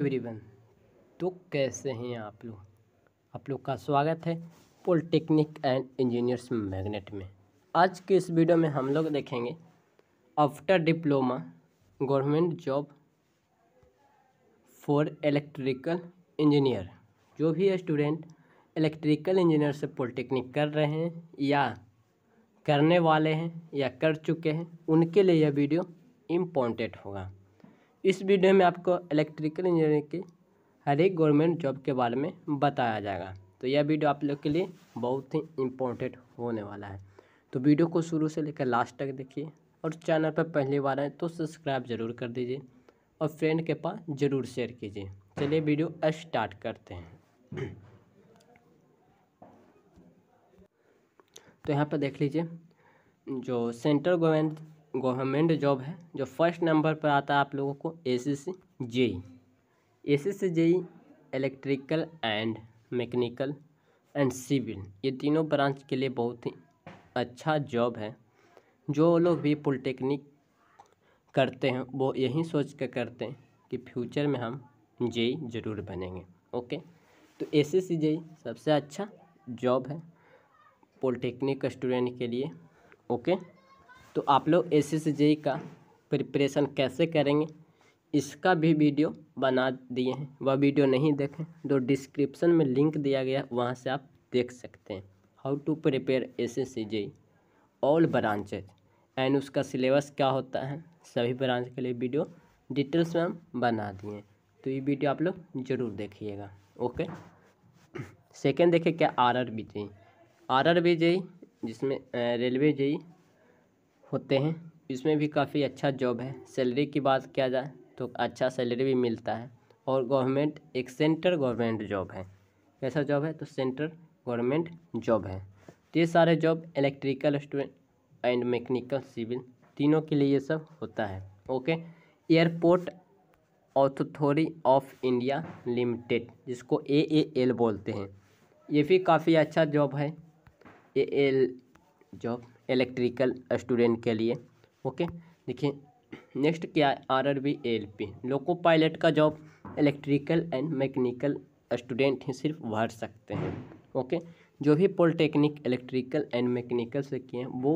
everyone तो कैसे हैं आप लोग आप लोग का स्वागत है पॉलिटेक्निक एंड इंजीनियर्स मैग्नेट में आज के इस वीडियो में हम लोग देखेंगे after diploma government job for electrical engineer जो भी स्टूडेंट इलेक्ट्रिकल इंजीनियर से पॉलिटेक्निक कर रहे हैं या करने वाले हैं या कर चुके हैं उनके लिए यह वीडियो इम्पोर्टेंट होगा इस वीडियो में आपको इलेक्ट्रिकल इंजीनियरिंग की हर एक गवर्नमेंट जॉब के बारे में बताया जाएगा तो यह वीडियो आप लोग के लिए बहुत ही इम्पोर्टेंट होने वाला है तो वीडियो को शुरू से लेकर लास्ट तक देखिए और चैनल पर पहली बार आए तो सब्सक्राइब जरूर कर दीजिए और फ्रेंड के पास ज़रूर शेयर कीजिए चलिए वीडियो स्टार्ट करते हैं तो यहाँ पर देख लीजिए जो सेंट्रल गवर्नमेंट गवर्नमेंट जॉब है जो फर्स्ट नंबर पर आता है आप लोगों को S S JE C S JE electrical and mechanical and civil ये तीनों ब्रांच के लिए बहुत ही अच्छा जॉब है जो लोग भी पॉलिटेक्निक करते हैं वो यही सोच कर करते हैं कि फ्यूचर में हम जेई ज़रूर बनेंगे ओके तो एस एस जेई सबसे अच्छा जॉब है पॉलिटेक्निक स्टूडेंट के लिए ओके तो आप लोग एस एस का प्रिपरेशन कैसे करेंगे इसका भी वीडियो बना दिए हैं वह वीडियो नहीं देखें तो डिस्क्रिप्शन में लिंक दिया गया वहाँ से आप देख सकते हैं how to prepare S S C J all branches and उसका सिलेबस क्या होता है सभी ब्रांच के लिए वीडियो डिटेल्स में हम बना दिए तो ये वीडियो आप लोग ज़रूर देखिएगा ओके सेकेंड देखिए क्या R R B J R R B J जिसमें रेलवे जेई होते हैं इसमें भी काफ़ी अच्छा जॉब है सैलरी की बात किया जाए तो अच्छा सैलरी भी मिलता है और गवर्नमेंट एक सेंटर गवर्नमेंट जॉब है कैसा जॉब है तो सेंटर गवर्नमेंट जॉब है तो ये सारे job electrical student and mechanical civil तीनों के लिए ये सब होता है okay airport authority of India limited जिसको ए ए एल बोलते हैं ये भी काफ़ी अच्छा जॉब है A L job electrical student के लिए ओके देखिए नेक्स्ट क्या है R R B L P loco pilot का job electrical and mechanical student ही सिर्फ भर सकते हैं ओके जो भी पॉलिटेक्निक इलेक्ट्रिकल एंड मैकेनिकल से किए हैं वो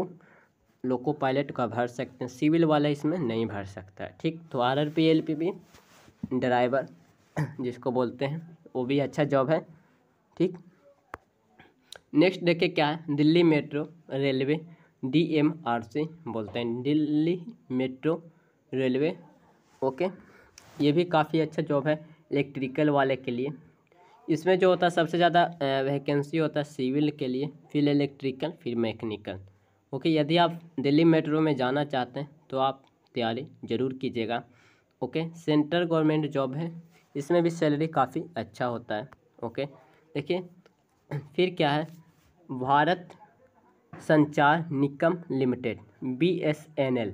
लोको पायलट का भर सकते हैं सिविल वाला इसमें नहीं भर सकता है ठीक तो R R P L P भी ड्राइवर जिसको बोलते हैं वो भी अच्छा जॉब है ठीक नेक्स्ट देखिए क्या है दिल्ली मेट्रो रेलवे डीएमआरसी बोलते हैं दिल्ली मेट्रो रेलवे ओके ये भी काफ़ी अच्छा जॉब है इलेक्ट्रिकल वाले के लिए इसमें जो होता है सबसे ज़्यादा वैकेंसी होता है सिविल के लिए फिर इलेक्ट्रिकल फिर मैकेनिकल ओके यदि आप दिल्ली मेट्रो में जाना चाहते हैं तो आप तैयारी ज़रूर कीजिएगा ओके सेंट्रल गवर्नमेंट जॉब है इसमें भी सैलरी काफ़ी अच्छा होता है ओके देखिए फिर क्या है Bharat Sanchar Nigam limited B S N L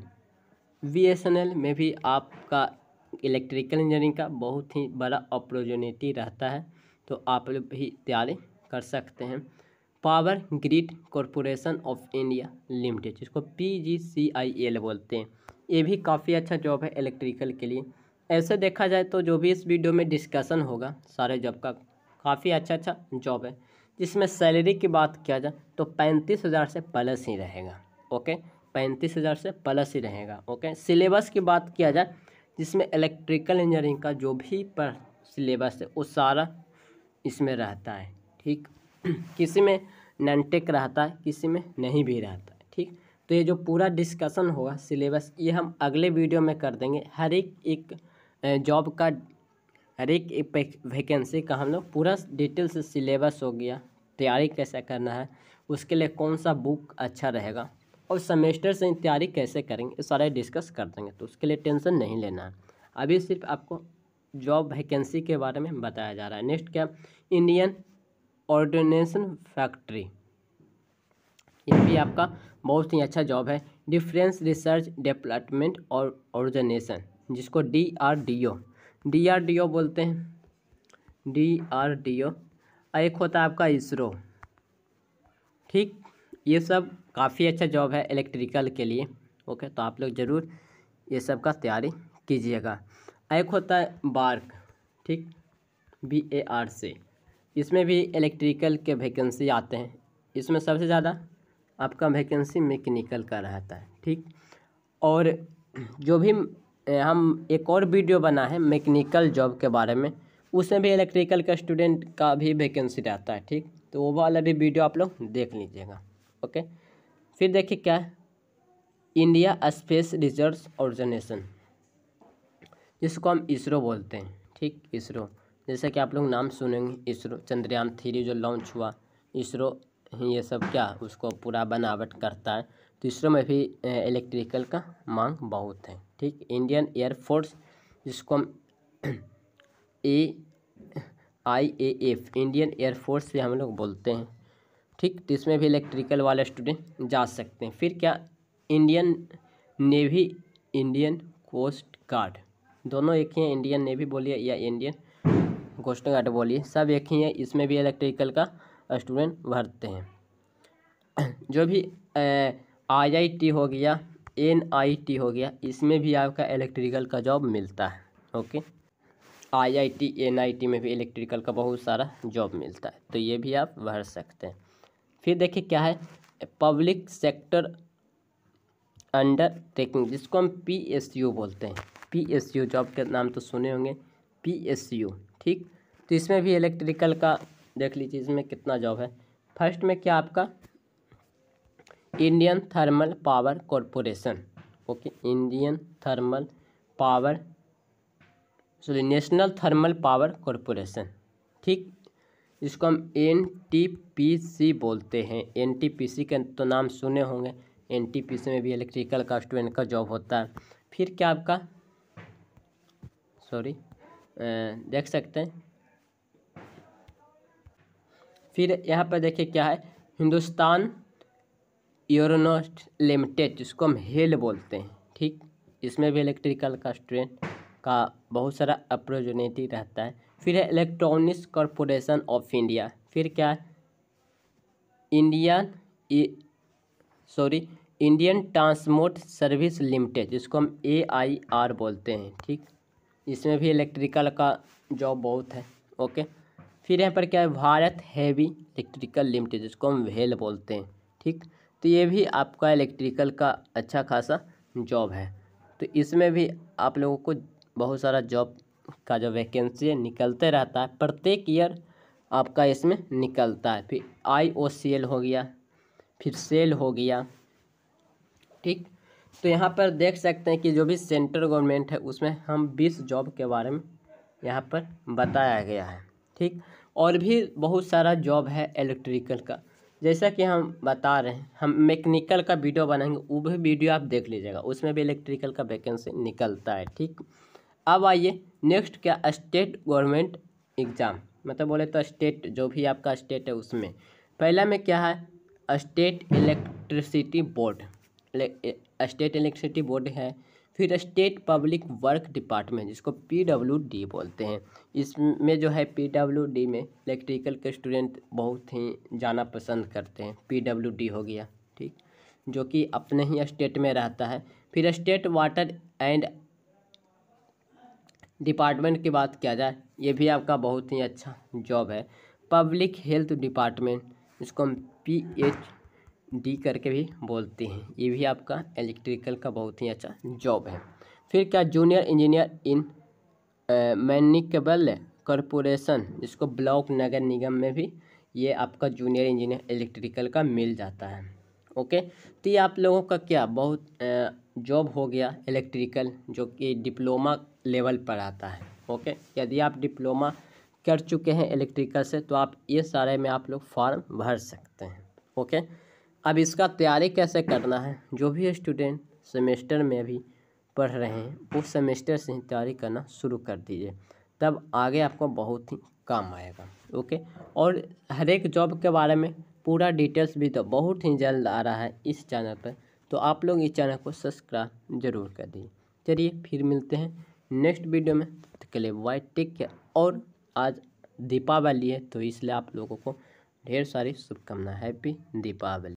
B S N L में भी आपका इलेक्ट्रिकल इंजीनियरिंग का बहुत ही बड़ा अपॉर्चुनिटी रहता है तो आप लोग भी तैयारी कर सकते हैं power grid corporation of India limited जिसको P G C I L बोलते हैं ये भी काफ़ी अच्छा जॉब है इलेक्ट्रिकल के लिए ऐसे देखा जाए तो जो भी इस वीडियो में डिस्कशन होगा सारे जॉब का काफ़ी अच्छा अच्छा जॉब है जिसमें सैलरी की बात किया जाए तो पैंतीस हज़ार से प्लस ही रहेगा ओके पैंतीस हज़ार से प्लस ही रहेगा ओके सिलेबस की बात किया जाए जिसमें इलेक्ट्रिकल इंजीनियरिंग का जो भी पर सिलेबस है वो सारा इसमें रहता है ठीक किसी में नैनटेक रहता है किसी में नहीं भी रहता है ठीक तो ये जो पूरा डिस्कशन होगा सिलेबस ये हम अगले वीडियो में कर देंगे हर एक एक जॉब का हर एक, एक वैकेंसी का हम लोग पूरा डिटेल से सिलेबस हो गया तैयारी कैसे करना है उसके लिए कौन सा बुक अच्छा रहेगा और सेमेस्टर से तैयारी कैसे करेंगे ये सारे डिस्कस कर देंगे तो उसके लिए टेंशन नहीं लेना है अभी सिर्फ आपको जॉब वैकेंसी के बारे में बताया जा रहा है नेक्स्ट क्या इंडियन ऑर्डिनेशन फैक्ट्री ये भी आपका बहुत ही अच्छा जॉब है डिफरेंस रिसर्च डेवलपमेंट और ऑर्गेनेशन जिसको D R D O D R D O बोलते हैं डी आर डी ओ एक होता है आपका इसरो ठीक ये सब काफ़ी अच्छा जॉब है इलेक्ट्रिकल के लिए ओके तो आप लोग ज़रूर ये सब का तैयारी कीजिएगा एक होता है बार्क ठीक बी ए आर से इसमें भी इलेक्ट्रिकल के वैकेंसी आते हैं इसमें सबसे ज़्यादा आपका वैकेंसी मैकेनिकल का रहता है ठीक और जो भी हम एक और वीडियो बना है मैकेनिकल जॉब के बारे में उसमें भी इलेक्ट्रिकल का स्टूडेंट का भी वैकेंसी रहता है ठीक तो वो वाला भी वीडियो आप लोग देख लीजिएगा ओके फिर देखिए क्या है इंडिया स्पेस रिसर्च ऑर्गेनाइजेशन जिसको हम इसरो बोलते हैं ठीक इसरो जैसे कि आप लोग नाम सुनेंगे इसरो चंद्रयान थ्री जो लॉन्च हुआ इसरो ये सब क्या उसको पूरा बनावट करता है तो इसरो में भी इलेक्ट्रिकल का मांग बहुत है ठीक इंडियन एयरफोर्स जिसको हम A I A F Indian air force से हम लोग बोलते हैं ठीक तो इसमें भी इलेक्ट्रिकल वाले स्टूडेंट जा सकते हैं फिर क्या Indian navy Indian coast guard दोनों एक ही हैं इंडियन नेवी बोलिए या इंडियन कोस्ट गार्ड बोलिए सब एक ही हैं इसमें भी इलेक्ट्रिकल का स्टूडेंट भरते हैं जो भी आईआईटी हो गया एनआईटी हो गया इसमें भी आपका इलेक्ट्रिकल का जॉब मिलता है ओके आईआईटी एनआईटी में भी इलेक्ट्रिकल का बहुत सारा जॉब मिलता है तो ये भी आप भर सकते हैं फिर देखिए क्या है पब्लिक सेक्टर अंडर टेकिंग जिसको हम पीएसयू बोलते हैं पीएसयू जॉब के नाम तो सुने होंगे पीएसयू ठीक तो इसमें भी इलेक्ट्रिकल का देख लीजिए इसमें कितना जॉब है फर्स्ट में क्या आपका Indian thermal power corporation okay Indian thermal power sorry national thermal power corporation ठीक इसको हम एन टी पी सी बोलते हैं एन टी पी सी के तो नाम सुने होंगे एन टी पी सी में भी इलेक्ट्रिकल का स्टूडेंट का जॉब होता है फिर क्या आपका सॉरी देख सकते हैं फिर यहाँ पर देखिए क्या है हिंदुस्तान यूरोनोस्ट लिमिटेड जिसको हम हेल बोलते हैं ठीक इसमें भी इलेक्ट्रिकल का स्टूडेंट का बहुत सारा अपॉर्चुनिटी रहता है फिर है इलेक्ट्रॉनिक्स कॉरपोरेशन ऑफ इंडिया फिर क्या है Indian sorry Indian transport service limited जिसको हम ए आई आर बोलते हैं ठीक इसमें भी इलेक्ट्रिकल का जॉब बहुत है ओके फिर यहाँ पर क्या है भारत हैवी इलेक्ट्रिकल लिमिटेड जिसको हम वेल बोलते हैं ठीक तो ये भी आपका इलेक्ट्रिकल का अच्छा खासा जॉब है तो इसमें भी आप लोगों को बहुत सारा जॉब का जो वैकेंसी है निकलते रहता है प्रत्येक ईयर आपका इसमें निकलता है फिर आई ओ सी एल हो गया फिर सेल हो गया ठीक तो यहाँ पर देख सकते हैं कि जो भी सेंट्रल गवर्नमेंट है उसमें हम बीस जॉब के बारे में यहाँ पर बताया गया है ठीक और भी बहुत सारा जॉब है इलेक्ट्रिकल का जैसा कि हम बता रहे हैं हम मैकेनिकल का वीडियो बनाएंगे वो भी वीडियो आप देख लीजिएगा उसमें भी इलेक्ट्रिकल का वैकेंसी निकलता है ठीक अब आइए नेक्स्ट क्या स्टेट गवर्नमेंट एग्ज़ाम मतलब बोले तो स्टेट जो भी आपका स्टेट है उसमें पहला में क्या है state electricity board state electricity board है फिर स्टेट पब्लिक वर्क डिपार्टमेंट जिसको पीडब्ल्यूडी बोलते हैं इसमें जो है पीडब्ल्यूडी में इलेक्ट्रिकल के स्टूडेंट बहुत ही जाना पसंद करते हैं पीडब्ल्यूडी हो गया ठीक जो कि अपने ही स्टेट में रहता है फिर स्टेट वाटर एंड डिपार्टमेंट की बात किया जाए ये भी आपका बहुत ही अच्छा जॉब है पब्लिक हेल्थ डिपार्टमेंट इसको हम पी एच डी करके भी बोलते हैं ये भी आपका इलेक्ट्रिकल का बहुत ही अच्छा जॉब है फिर क्या junior engineer in municipal corporation जिसको ब्लॉक नगर निगम में भी ये आपका जूनियर इंजीनियर इलेक्ट्रिकल का मिल जाता है ओके तो ये आप लोगों का क्या बहुत जॉब हो गया इलेक्ट्रिकल जो कि डिप्लोमा लेवल पर आता है ओके यदि आप डिप्लोमा कर चुके हैं इलेक्ट्रिकल से तो आप ये सारे में आप लोग फॉर्म भर सकते हैं ओके अब इसका तैयारी कैसे करना है जो भी स्टूडेंट सेमेस्टर में अभी पढ़ रहे हैं वो सेमेस्टर से ही तैयारी करना शुरू कर दीजिए तब आगे आपको बहुत ही काम आएगा ओके और हर एक जॉब के बारे में पूरा डिटेल्स भी तो बहुत ही जल्द आ रहा है इस चैनल पर तो आप लोग इस चैनल को सब्सक्राइब जरूर कर दीजिए चलिए फिर मिलते हैं नेक्स्ट वीडियो में तो के लिए बाय टेक केयर और आज दीपावली है तो इसलिए आप लोगों को ढेर सारी शुभकामनाएं हैप्पी दीपावली